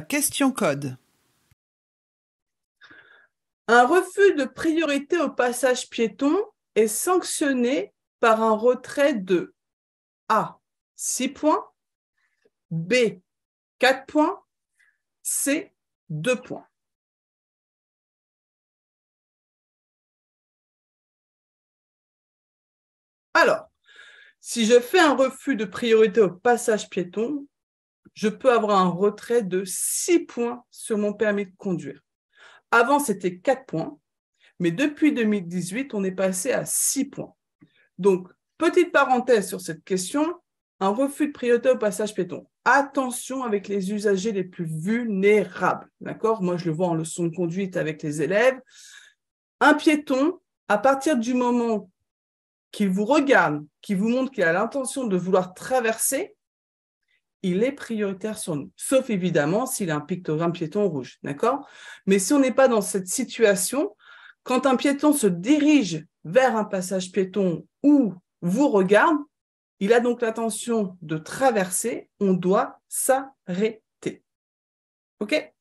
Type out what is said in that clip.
question code. Un refus de priorité au passage piéton est sanctionné par un retrait de A 6 points, B 4 points, C 2 points. Alors, si je fais un refus de priorité au passage piéton, je peux avoir un retrait de 6 points sur mon permis de conduire. Avant, c'était 4 points, mais depuis 2018, on est passé à 6 points. Donc, petite parenthèse sur cette question, un refus de priorité au passage piéton. Attention avec les usagers les plus vulnérables. D'accord Moi, je le vois en leçon de conduite avec les élèves. Un piéton, à partir du moment qu'il vous regarde, qu'il vous montre qu'il a l'intention de vouloir traverser, il est prioritaire sur nous, sauf évidemment s'il a un pictogramme piéton rouge, d'accord Mais si on n'est pas dans cette situation, quand un piéton se dirige vers un passage piéton ou vous regarde, il a donc l'intention de traverser, on doit s'arrêter. OK